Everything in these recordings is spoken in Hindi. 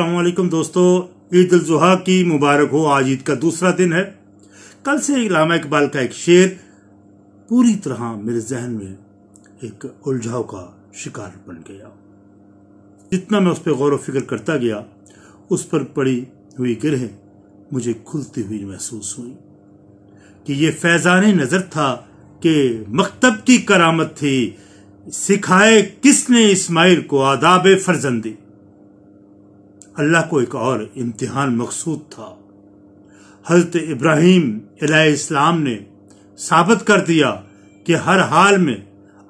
असलम दोस्तों ईद अजहा की मुबारक हो आज ईद का दूसरा दिन है कल से इलामा इकबाल का एक शेर पूरी तरह मेरे जहन में एक उलझाव का शिकार बन गया जितना मैं उस पर गौर फिक्र करता गया उस पर पड़ी हुई गिरहें मुझे खुलती हुई महसूस हुई कि ये फैजान नज़र था कि मकतब की करामत थी सिखाए किसने इस्माइल को आदाब फर्जंदी अल्लाह को एक और इम्तिहान मकसूद था हजरत इब्राहिम इस्लाम ने साबित कर दिया कि हर हाल में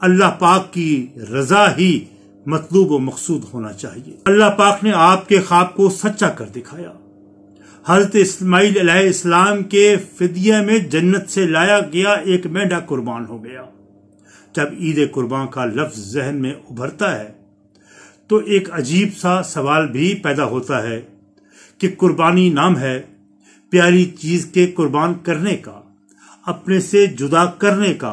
अल्लाह पाक की रजा ही मतलूब और मकसूद होना चाहिए अल्लाह पाक ने आपके ख्वाब को सच्चा कर दिखाया हजरत इसमाइल इस्लाम के फिदिया में जन्नत से लाया गया एक मेढा कुर्बान हो गया जब ईद कुर्बान का लफ्ज जहन में उभरता है तो एक अजीब सा सवाल भी पैदा होता है कि कुर्बानी नाम है प्यारी चीज के कुर्बान करने का अपने से जुदा करने का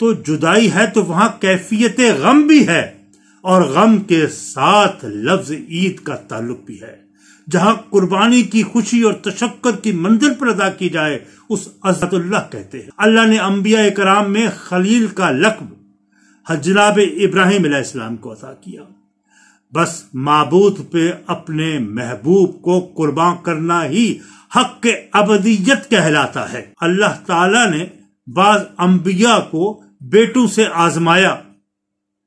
तो जुदाई है तो वहां कैफियत गम भी है और गम के साथ लफ्ज ईद का ताल्लुक भी है जहां कुर्बानी की खुशी और तशक्कर की मंजिल पर अदा की जाए उस अजहतुल्लाह कहते हैं अल्लाह ने अंबिया कराम में खलील का लकब हजनाब इब्राहिम को अदा किया बस मबूत पे अपने महबूब को कुर्बान करना ही हक के अबदीयत कहलाता है अल्लाह ताला ने बाज अम्बिया को बेटों से आजमाया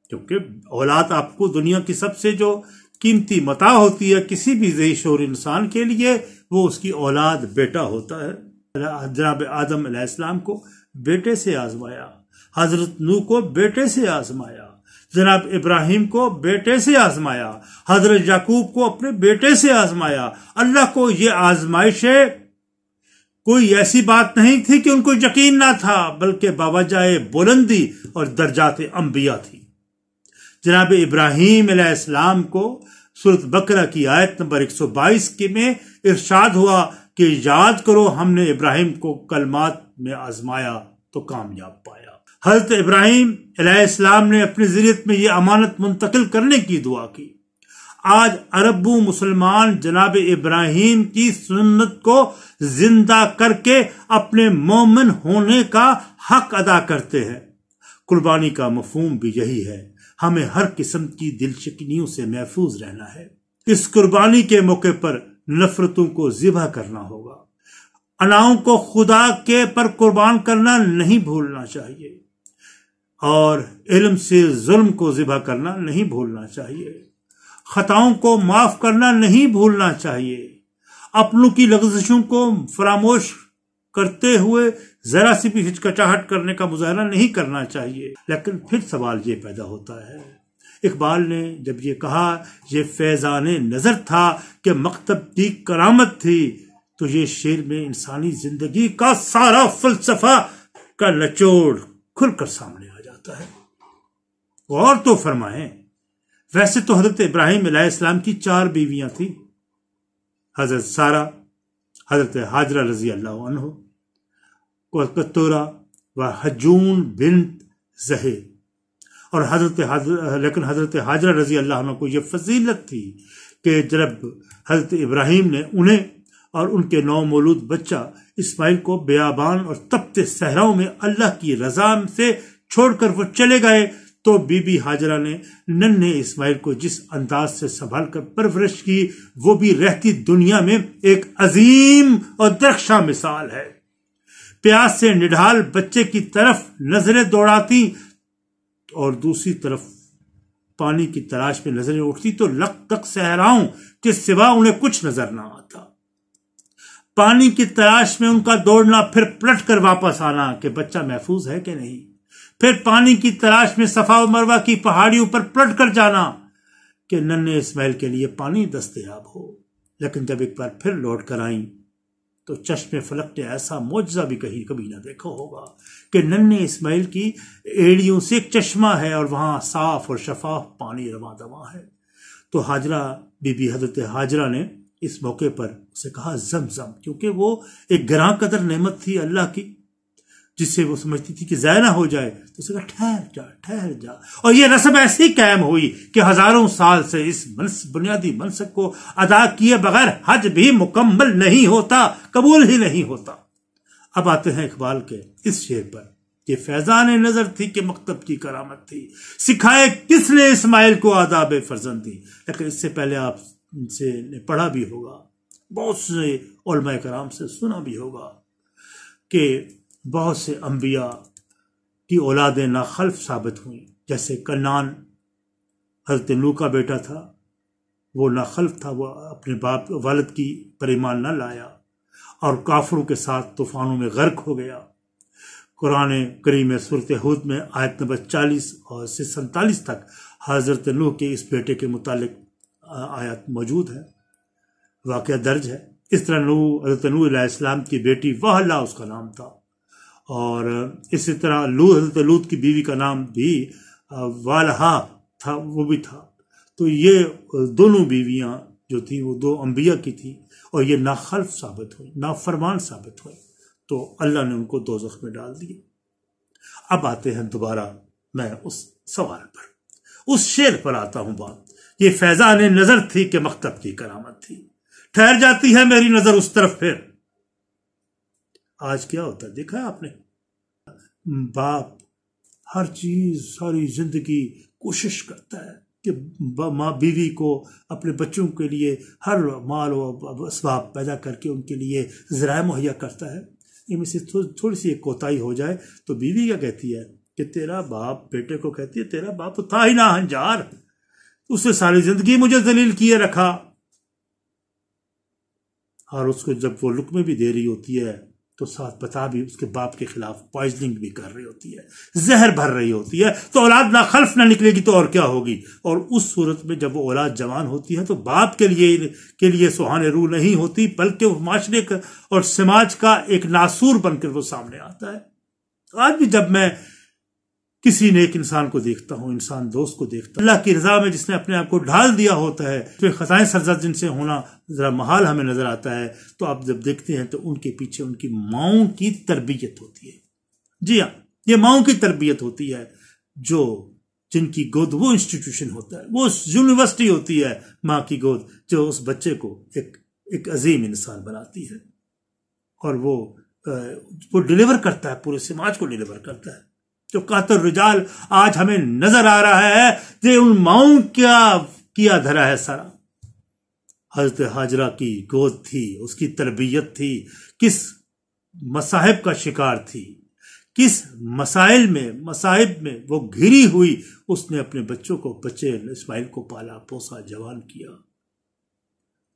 क्योंकि औलाद आपको दुनिया की सबसे जो कीमती मता होती है किसी भी देश और इंसान के लिए वो उसकी औलाद बेटा होता है जनाब आदम को बेटे से आजमाया हजरत नू को बेटे से आजमाया जनाब इब्राहिम को बेटे से आजमाया हजरत याकूब को अपने बेटे से आजमाया अल्लाह को ये है कोई ऐसी बात नहीं थी कि उनको यकीन ना था बल्कि बाबाजाए बुलंदी और दर्जात अंबिया थी जनाब इब्राहिम इस्लाम को सूरत बकरा की आयत नंबर 122 के में इरशाद हुआ कि याद करो हमने इब्राहिम को कलमात में आजमाया तो कामयाब पाया हजरत इब्राहिम अलैहिस्सलाम ने अपनी जरियत में ये अमानत मुंतकिल करने की दुआ की आज अरबू मुसलमान जनाब इब्राहिम की सुन्नत को जिंदा करके अपने मोमिन होने का हक अदा करते हैं कुर्बानी का मफहम भी यही है हमें हर किस्म की दिल से महफूज रहना है इस कुर्बानी के मौके पर नफरतों को जिबा करना होगा अनाओं को खुदा के पर कुर्बान करना नहीं भूलना चाहिए और इलम से जुल्म को ज़िबा करना नहीं भूलना चाहिए खताओं को माफ करना नहीं भूलना चाहिए अपनों की लग्जशों को फरामोश करते हुए जरा सी भी हिचकचाहट करने का मुजाहरा नहीं करना चाहिए लेकिन फिर सवाल ये पैदा होता है इकबाल ने जब ये कहा यह फैजान नज़र था कि मकतब की करामत थी तो ये शेर में इंसानी जिंदगी का सारा फलसफा का नचोड़ खुलकर सामने सकता है और तो फरमाए वैसे तो हजरत इब्राहिम इस्लाम की चार बीवियां थी हजरत सारा हजरत हाजरा रजी अल्लाह और कतोरा व हजून बिन जहे और हजरत लेकिन हजरत हाजरा रजी अल्लाह को यह फजीलत थी कि जब हजरत इब्राहिम ने उन्हें और उनके नौ मौलूद बच्चा इस्माइल को बयाबान और तपते सहराओं में अल्लाह की रजाम से छोड़कर वो चले गए तो बीबी हाजरा ने नन्हे इस्माइल को जिस अंदाज से संभाल कर परवरिश की वो भी रहती दुनिया में एक अजीम और दृक्षा मिसाल है प्यास से निढाल बच्चे की तरफ नजरें दौड़ाती और दूसरी तरफ पानी की तलाश में नजरें उठती तो लक तक सहराओं के सिवा उन्हें कुछ नजर ना आता पानी की तलाश में उनका दौड़ना फिर पलट कर वापस आना कि बच्चा महफूज है कि नहीं फिर पानी की तलाश में सफा और मरवा की पहाड़ियों पर पलट कर जाना कि नन्हे इस्माइल के लिए पानी दस्तयाब हो लेकिन जब एक बार फिर लौट कर आई तो चश्मे फलक ने ऐसा मुआवजा भी कहीं कभी ना देखा होगा कि नन्हे इस्माइल की एड़ियों से एक चश्मा है और वहां साफ और शफाफ पानी रवा दवा है तो हाजरा बीबी हजरत हाजरा ने इस मौके पर उसे कहा जम जम क्योंकि वो एक ग्रां कदर नेमत थी अल्लाह की जिससे वो समझती थी कि जय ना हो जाए तो उसने कहा ठहर जा ठहर जा और ये रस्म ऐसी कायम हुई कि हजारों साल से इस मनस बुनियादी मनसक को अदा किए बगैर हज भी मुकम्मल नहीं होता कबूल ही नहीं होता अब आते हैं इकबाल के इस शेर पर ये फैजान नजर थी कि मकतब की करामत थी सिखाए किसने इस्माइल को आदाब फर्जन दी लेकिन इससे पहले आप से पढ़ा भी होगा बहुत से कराम से सुना भी होगा कि बहुत से अम्बिया की औलादें नाखल्फ साबित हुई जैसे कन्नान हजरत नू का बेटा था वो नाखल्फ था वह अपने बाप वालद की परिमान न लाया और काफरों के साथ तूफानों में गर्क हो गया कुरान करीम सूरत हूद में आयत नंबर चालीस और से सैतालीस तक हजरत नू के इस बेटे के मुतालिक आयत मौजूद है वाक़ दर्ज है इस तरह नू हजरत इस्लाम की बेटी वाह उसका नाम था और इसी तरह लू हजरत लूत की बीवी का नाम भी वालहा था वो भी था तो ये दोनों बीवियां जो थी वो दो अम्बिया की थी और ये नाखल्फ साबित हुई नाफरमान साबित हुई तो अल्लाह ने उनको दो में डाल दिए अब आते हैं दोबारा मैं उस सवाल पर उस शेर पर आता हूं बात ये फैजान नजर थी कि मकतब की करामत थी ठहर जाती है मेरी नजर उस तरफ फिर आज क्या होता है देखा है आपने बाप हर चीज सारी जिंदगी कोशिश करता है कि माँ बीवी को अपने बच्चों के लिए हर माल व इसबाब पैदा करके उनके लिए ज़रा मुहैया करता है इनमें से थो, थोड़ी सी एक कोताही हो जाए तो बीवी क्या कहती है कि तेरा बाप बेटे को कहती है तेरा बाप तो था ही ना हंजार उसने सारी जिंदगी मुझे दलील किए रखा और उसको जब वो लुक में भी दे रही होती है तो साथ पता भी उसके बाप के खिलाफ पॉइजनिंग भी कर रही होती है जहर भर रही होती है तो औलाद ना खल्फ ना निकलेगी तो और क्या होगी और उस सूरत में जब वो औलाद जवान होती है तो बाप के लिए के लिए सुहाने रू नहीं होती बल्कि वो माशरे का और समाज का एक नासूर बनकर वो सामने आता है आज भी जब मैं किसी ने एक इंसान को देखता हूँ इंसान दोस्त को देखता अल्लाह की रजा में जिसने अपने आप को ढाल दिया होता है तो खसाएं सरजा जिनसे होना जरा महाल हमें नजर आता है तो आप जब देखते हैं तो उनके पीछे उनकी माओ की तरबियत होती है जी हाँ ये माओ की तरबियत होती है जो जिनकी गोद वो इंस्टीट्यूशन होता है वो यूनिवर्सिटी होती है माँ की गोद जो उस बच्चे को एक एक अजीम इंसान बनाती है और वो वो डिलीवर करता है पूरे समाज को डिलीवर करता है जो कातर रुजाल आज हमें नजर आ रहा है ये उन माओ क्या किया धरा है सारा हजरत हाजरा की गोद थी उसकी तरबियत थी किस मसाहब का शिकार थी किस मसाइल में मसाहिब में वो घिरी हुई उसने अपने बच्चों को बच्चे इसमाइल को पाला पोसा जवान किया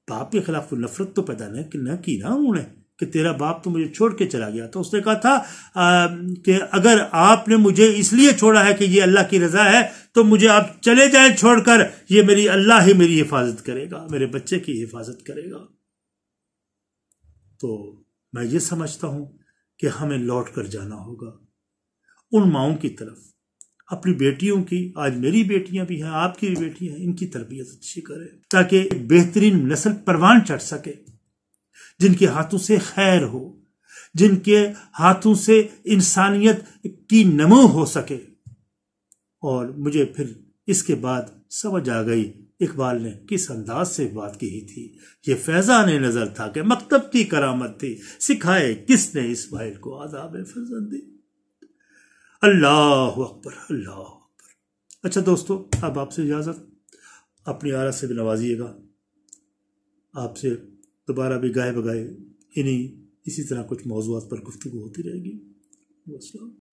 बाप के खिलाफ नफरत तो पैदा न की ना उन्हें कि तेरा बाप तो मुझे छोड़ के चला गया तो उसने कहा था आ, कि अगर आपने मुझे इसलिए छोड़ा है कि ये अल्लाह की रजा है तो मुझे आप चले जाए छोड़कर ये मेरी अल्लाह ही मेरी हिफाजत करेगा मेरे बच्चे की हिफाजत करेगा तो मैं ये समझता हूं कि हमें लौट कर जाना होगा उन माओ की तरफ अपनी बेटियों की आज मेरी बेटियां भी हैं आपकी भी बेटियां हैं इनकी तरबियत अच्छी करें ताकि बेहतरीन नस्ल परवान चढ़ सके जिनके हाथों से खैर हो जिनके हाथों से इंसानियत की नमो हो सके और मुझे फिर इसके बाद समझ आ गई इकबाल ने किस अंदाज से बात की थी ये फैजान नजर था कि मकतब की करामत थी सिखाए किसने इस इसमाइल को आजाब फजंदी अल्लाह अकबर अल्लाह अकबर अच्छा दोस्तों अब आपसे इजाज़त अपनी आरत से भी नवाजिएगा आपसे दोबारा भी गाए बगाए इन्हीं इसी तरह कुछ मौजूद पर गुफ्तु होती रहेगी